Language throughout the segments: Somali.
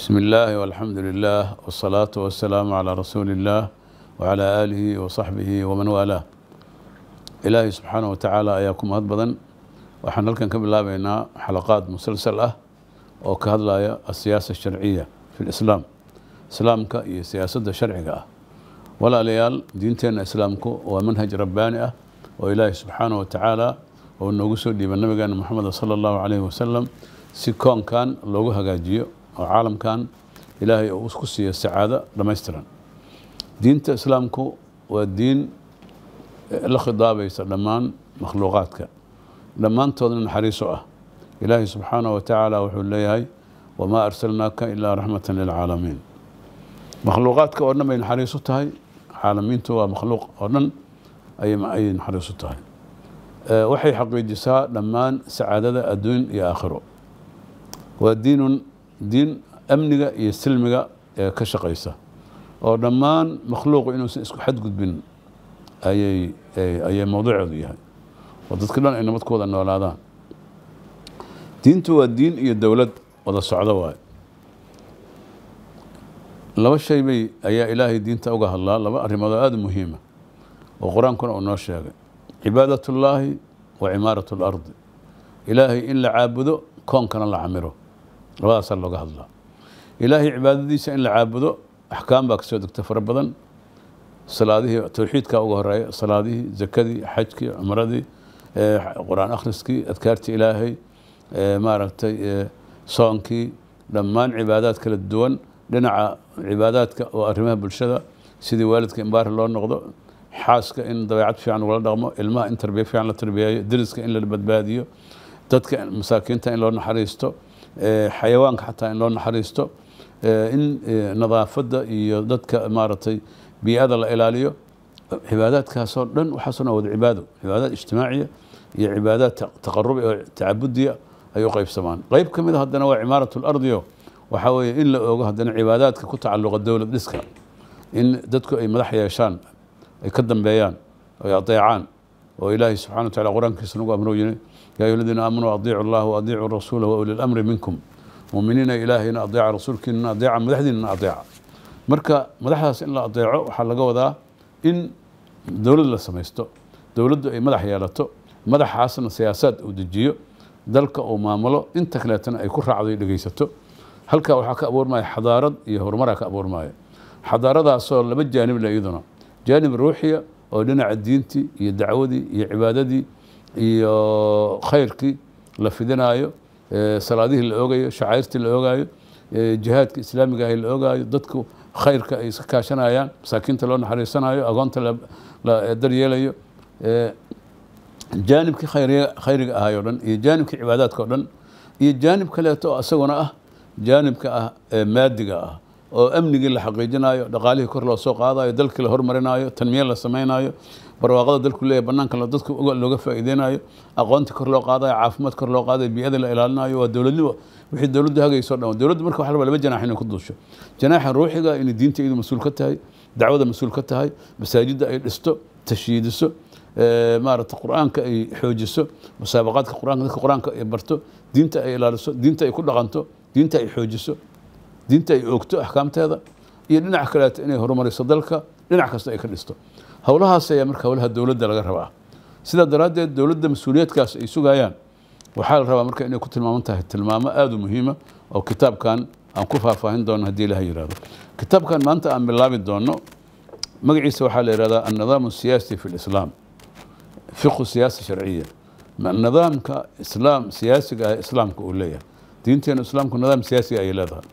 بسم الله والحمد لله والصلاة والسلام على رسول الله وعلى آله وصحبه ومن والاه إلهي سبحانه وتعالى أياكم هاد بدن waxaan halkan ka bilaabaynaa xalaqaad musalsal ah oo ka hadlaya asiyaasa sharciya fi lislaam islaamka iyo siyaasadda sharciga ah walaalayaal diinteenna islaamku waa manhaj rabbaani ah oo ilaahay subxaana wa tacaala oo noogu soo dhiiba nabigeena moxameda sala allahu calayhi wasalam si koonkan loogu hagaajiyo oo caalamkan ilaahay uu isku siiyo sacaado dhammaystiran diinta islaamku waa diin eh, la khidaabaysa dhammaan makhluuqaadka dhammaantoodna naxariis ah ilaahay subxaanahu wa tacaala wuxuu leeyahay wamaa arsalnaaka ilaa raxmatan lilcaalamiin makhluuqaadka oo dhan bay naxariis tahay caalamiintu waa makhluuq oo dhan ayay naxariis tahay eh, waxay xaqiijisaa dhammaan sacaadada adduun iyo aakhiro waa diinun diin amniga iyo silmiga ee ka shaqaysa oo dhammaan makhluuqu inuusan isku xadgudbin ayay mawduuceedu yahay oo dadka dhan ay nabad ku wada noolaadaan diintu waa diin iyo dowlad wada socdo waay laba shay bay ayaa ilaahay diinta uga hadlaa laba arrimood oo aada muhiima oo qur-aankuna uu noo sheegay cibaadatullaahi wa cimaaratu lardi ilaahay in la caabudo koonkana la camiro labadaasaa looga hadlaa ilaahay cibaadadiisa in la caabudo axkaam baa ka soo degta fara badan salaadihii towxiidkaa uga horeeya salaadihii zakadii xajkii cumradii qur-aan akhriskii adkaartii ilaahay maaragtay soonkii dhammaan cibaadaad kala duwan dhinaca cibaadaadka oo arrimaha bulshada sidii waalidka in baari loo noqdo xaaska in dabeecad fiican ugala dhaqmo ilmaha in tarbiya fiican la tarbiyeeyo diriska in la badbaadiyo dadka masaakiinta in loo naxariisto eh, xayawaanka xataa in loo naxariisto eh, in eh, nadaafada iyo dadka maaragtay bii'ada la ilaaliyo cibaadaadkaasoo dhan waxaasoo dhan wada cibaado cibaadaad ijtimaaciya iyo cibaadaad taqarubi oo tacabudiya ay u qaybsamaan qayb ka mid a ah haddana waa cimaaratu lardiyo waxaa weeye in la ogo haddana cibaadaadka ku tacalluqa dowlad dhiska in dadku ay madax yeeshaan ay ka dambeeyaan ay adeecaan oo ilaahay subxana wa taala qur-aankiisa nagu amrou yiri yaa ayuha aladiina aamanuu adiicu allah wa rasuula wa uli minkum muminiina ilaahayna adeeca rasuulkiinana adeeca madaxdiinana adeeca marka madaxdaas in la adeeco waxaa laga wadaa in dowlad la samaysto dowladdu ay madax yeelato madaxaasna siyaasaad uu dejiyo dalka uu maamulo inta kaleetana ay ku raacdo dhegeysato halkaa waxaa ka abuurmaya xadaarad iyo horumaraa ka abuurmaya xadaaradaasoo laba jaanib le iyaduna jaanib ruuxiya oo dhinaca diintii iyo dacwadii iyo cibaadadii iyo khayrkii la fidinaayo salaadihii la ogayo shacayrtii la oogaayo jihaadka islaamiga ahi la ogaayo dadku khayrka ay iska kaashanayaan masaakiinta loo naxariisanayo agoonta la daryeelayo jaanibkii khayriga ahayoo dhan iyo jaanibkii cibaadaadka o dhan iyo jaanib kaleeto oo isaguna ah jaanibka ah maadiga ah oo amnigii la xaqiijinayo dhaqaalihii kor loosoo soo qaadayo dalkii la hormarinaayo tanmiye la samaynayo barwaaqada dalku leeyahy bannaankan dadku looga faa'iideynayo aqoontii kor loo qaadayo caafimaad kor loo qaadayo biyada la ilaalinayo waa dowladnimo wixii dowladdu hagayso dhan dowladdu marka waxa la laba janaax inay ku duusho janaaxa ruuxiga inay diinta iyadu mas-uul ka tahay dacwada mas-uul ka tahay masaajidda ay dhisto tashyiidiso maarata qur-aanka ay xoojiso musaabaqaadka qur-aanka dadka qur-aanka ay barto diinta ay ilaaliso diinta ay ku dhaqanto diinta ay xoojiso diinta ay ogto axkaamteeda iyo dhinac kaleeto inay horumariso dalka dhinac kasta ay ka dhisto howlahaas ayaa marka howlaha dowladda laga rabaa sidaa daraaddeed dowladda mas-uuliyaedkaas ay sugayaan waxaa la rabaa marka inay ku tilmaaman tahay tilmaamo aada u muhiima ah oo kitaabkan aan ku faahfaahin doono haddii ilaha yidhaahdo kitaabkan maanta aan bilaabi doono magaciisa waxaa la yidhahdaa annidaamu asiyaasi fi lislaam fiqu siyaasa sharciya nidaamka islaam siyaasiga ah islaamka uu leeyahay diinteenu islaamku nidaam siyaasiga ah ayay leedahay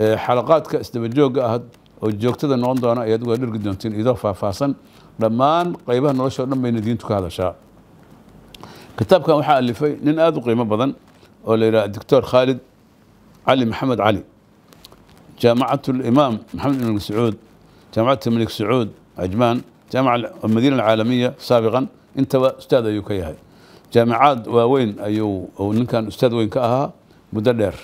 xalaqaadka isdaba joogga ah oo joogtada noqon doona ayaad uga dhergi doontiin idoo faahfaahsan dhammaan qaybaha nolosha o dhan bayna diintu ka hadashaa kitaabkan waxaa alifay nin aada u qiimo badan oo la yidhaha doctor khaalid cali maxamed cali jaamicatulimaam maxamed ibn sacuud jaamicatu malik sacuud ajmaan jaamica almadiina alcaalamiya saabiqan intaba ustaad ayuu ka yahay jaamacaad waaweyn ayuu ninkan ustaad weyn ka ahaa muddo dheer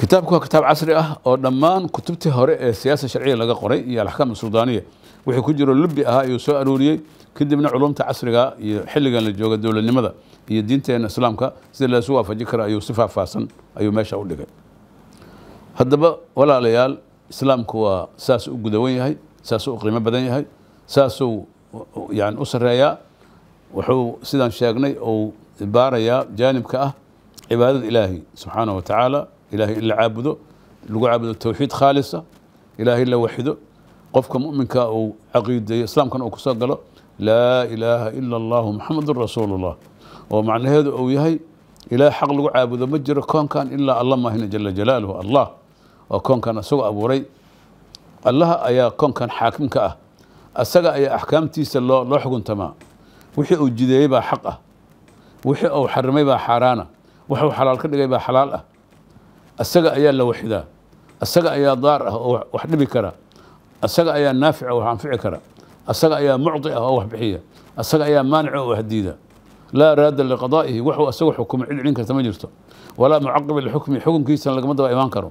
kitaabku waa kitaab casri ah oo dhammaan kutubtii hore ee siyaasa sharciya laga qoray iyo alaxkaam suldaaniya wixii ku jiro lubbi ahaa ayuu soo arooriyey kadibna culumta casriga iyo xilligan la jooga dowladnimada iyo diinteena islaamka sida laysu waafajin karo ayuu si faahfaahsan ayuu meesha u dhigay haddaba walaalayaal islaamku waa saas u gudawan yahay saasuu u qiimo badan yahay saasuu yani u sarreeyaa wuxuu sidaan sheegnay uu baarayaa jaanibka ah cibaadada ilaahi subxaanahu wa tacaala ilaahay in la caabudo lagu caabudo towxiid khaalisa ilaahay la waxdo qofka muminka uu caqiideeyo islaamkan uu kusoo galo laa ilaaha ila allahu maxamedun rasuulullah oo macnaheedu uu yahay ilaah xaq lagu caabudo ma jiro koonkan ilaa alla maahina jala jalaaluhu allah oo koonkan isagoo abuuray allaha ayaa koonkan xaakimka ah asaga ayaa axkaamtiisa loo loo xukuntamaa wixii uu jideeyey baa xaq ah wixii uu xarimay baa xaaraana wuxuu xalaal ka dhigay baa xalaal ah asaga ayaa la waxidaa asaga ayaa daar ah oo wax dhibi kara asaga ayaa naafic ah oo wax anfici kara asaga ayaa mucdi ah oo wax bixiya asaga ayaa maanic ah oo wax diida laa raada liqadaa'ihi waxuu asagu xukumay cid karta ma jirto walaa mucaqiba lixukmi xukunkiisana lagama daba imaan karo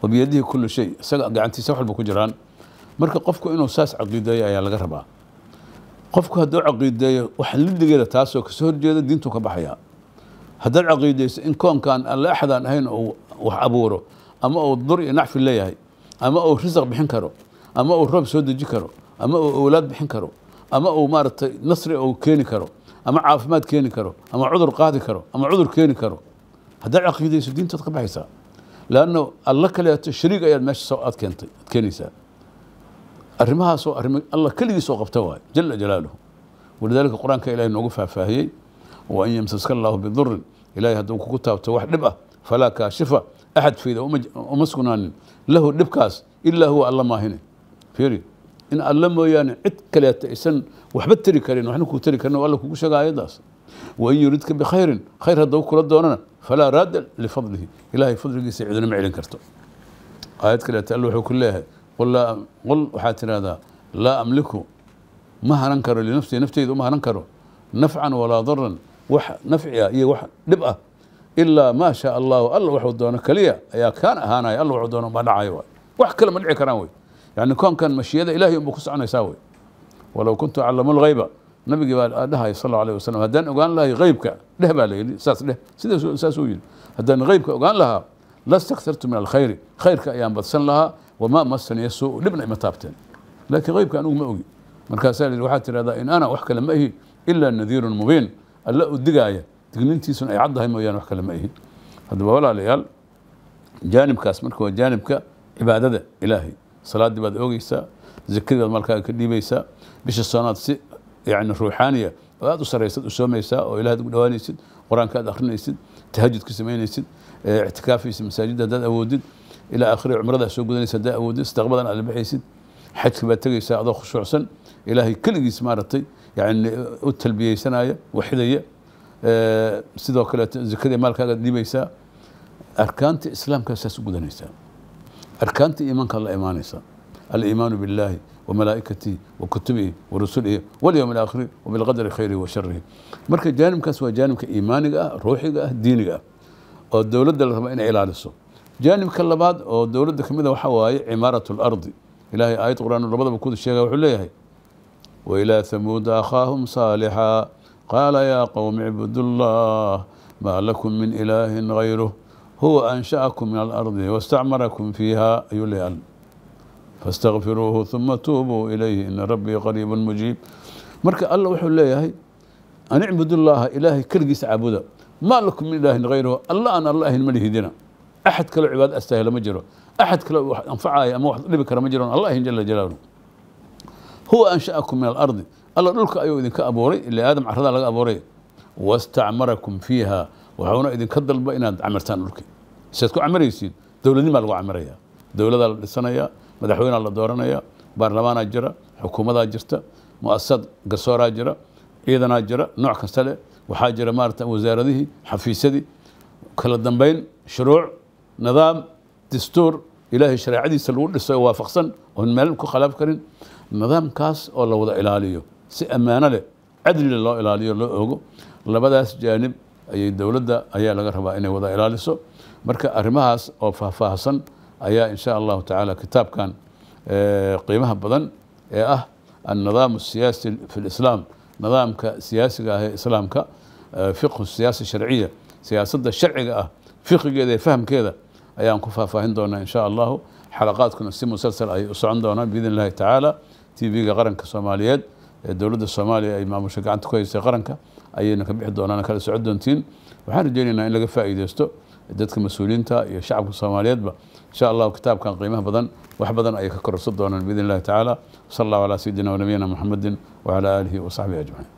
wabiyadihi kullu shay isaga gacantiisa wax walba ku jiraan marka qofku inuu saas caqiideeyo ayaa laga rabaa qofku hadduu caqiideeyo waxa liddigeeda taasoo kasoo horjeeda diintuu ka baxayaa haddaad caqiidayso in koonkan aan la ahayn uu wax abuuro ama uu dur iyo nacfi leeyahay ama uu risaq bixin karo ama uu roob soo deji karo ama uu owlaad bixin karo ama uu maaragtay nasri uu keeni karo ama caafimaad keeni karo ama cudur qaadi karo ama cudur keeni karo haddaad caqiidayso diintaad ka baxaysaa leanno alla kaleeto shariig ayaad meesha aad keentay aad keenaysaa arrimahaasoo arrim alla keligiisoo qabta waaye jala jalaaluhu walidaalika qur-aanka ilahi noogu faahfaahiyey waan yamsaska allaahu bidurin ilahay hadduu kugu taabto wax dhib ah falaa kaashifa axad fayda uma sugnaanin lahu dhibkaas ilaa huwa alla maahine fiiri in alla mooyaane cid kaleeta aysan waxba tari karin waxna kuu tari karin alla kugu sheega ayadaas wain yuridka bikhayrin khayr hadduu kula doonana falaa raada lifadlihi ilahay fadligiisa cidina ma celin karto aayad kaleeta alla wuxuu ku leeyahay qul waxaad tidhahdaa laa amliku ma hanan karo linafsii nafteyda uma hanan karo nafcan walaa daran wax nafci ah iyo wax dhib ah ilaa maa shaa allahu alla waxuu doono keliya ayaa kaan ahaanaya alla waxuu doono baa dhacaya waay wax kale ma dhici karaan wey yani koonkan mashiyada ilahay unba ku soconaysaa wey walow kuntu aclamu lghayba nabigii baa dhahaya sal allahu alay wasalam haddaan ogaan lahay ghaybka dheh baa la yidhi saas dheh sidaas yidhi haddaan ghaybka ogaan lahaa lastakhtartu min alkhayri khayrka ayaan badsan lahaa wamaa masaniya suu dhibna ima taabteen laakiin ghaybka anigu ma ogi markaasaa la yidhi waxaad tidhahdaa in ana wax kale ma ihi ila nadiirun mubiin alla uu digaaya digniintiisuna ay caddahay mooyaane wax kale ma ihin haddaba walaalayaal jaanibkaas marka waa jaanibka cibaadada ilaahay salaaddii baad oogeysaa zikadii baad malkaaga ka dhiibaysaa bisha soonaad si yani ruuxaaniya oo aad u saraysad u soomaysaa oo ilahay ugu dhawaanaysid qur-aanka aad akhrinaysid tahajud ka samaynaysid eh, ictikaafaysid masaajidda haddaad awoodid ilaa akhiri cumradaa soo gudanaysa haddaad awoodid sadaqbadan aad la baxaysid xajka baad tegaysaa adoo khushuucsan ilaahay keligiis maaragtay yani u talbiyeysanaya waxidaya sidoo kaleeto zakada maalkaaga dhiibaysaa arkaanta islaamkaa saas u gudanaysaa arkaanta iimaankaad la imaanaysaa aliimaanu billaahi وملائكته وكتبه ورسله واليوم الآخر وبالقدر خيره وشره marka jaanibkaas waa jaanibka iimaaniga ah ruuxiga ah diiniga ah oo dowladda la raba inay ilaaliso jaanibka labaad oo dowladda ka mid a ah waxa waaye cimaaraة اlardi ilaahay aayad qur'aan labadaba ku sheega wuxuu leeyahay wailaa hamuuda akhaahum saalixa qaala yaa qowmi icbudullah maa lakum min ilaahin hayruh huwa ansha'akum min alardi wastacmarakum fiiha ayuu leeyahay fastakfiruuhu uma tuubuu ilayhi ina rabbii qariibu mujiib marka alla wuxuu leeyahay an icbudullaaha ilaahay keligiis caabuda maa lakum min ilaahin hayruhu alla aan alla ahayn ma lihidina axad kaloo cibaado astaahila ma jiro أحد كلا أنفعاي أما واحد لبي كرم جيران الله جل جلاله هو أنشأكم من الأرض الله دولك أيو إذن كأبوري اللي آدم عرضا لك أبوري واستعمركم فيها وحونا إذن كدل بإنا عمرتان دولك سيدكو عمري يسيد دولة لما لغو عمريها دولة للسنة مدحوين الله دورنا بارلمانا جرى حكومة جرتا مؤسسات قصورا جرى ciidana jira nooc kasta leh waxaa jira maarata wasaaradihii xafiisadii kala dambayn shuruuc nidaam dastuur ilaahay shareecadiisa lagu dhiso ee waafaqsan oon meelin ku khalaaf karin nidaamkaas oo la wada ilaaliyo si ammaano leh cadlina loo ilaaliyo loo ogo labadaas jaanib ayay dowladda ayaa laga rabaa inay wada ilaaliso marka arrimahaas oo faahfaahsan ayaa insha allahu tacaala kitaabkan qiimaha badan ee ah النظام السياسي في الإسلام نظامك سياسي إسلامك فقه السياسة الشرعية سياسة الشرعية فقه كذا فهم كذا ayaan ku faahfaahin doonaa insha allahu xalaqaadkuna si musalsal ayay u socon doonaan biidn illahi tacaala v ga qaranka soomaaliyeed ee dowladda soomaaliya ay maamusho gacanta ku haystay qaranka ayayna ka bixi doonaan kala socon doontiin waxaan rajeynaynaa in laga faa'iideysto dadka mas-uuliyiinta iyo shacabka soomaaliyeedba insha allahu kitaabkan qiimaha badan wax badan ayay ka kororsan doonaan biidn illahi tacaala wasala allahu calaa sayidina wanabiyina muxamedin wacalaa aalihi wasaxbihi ajmaciin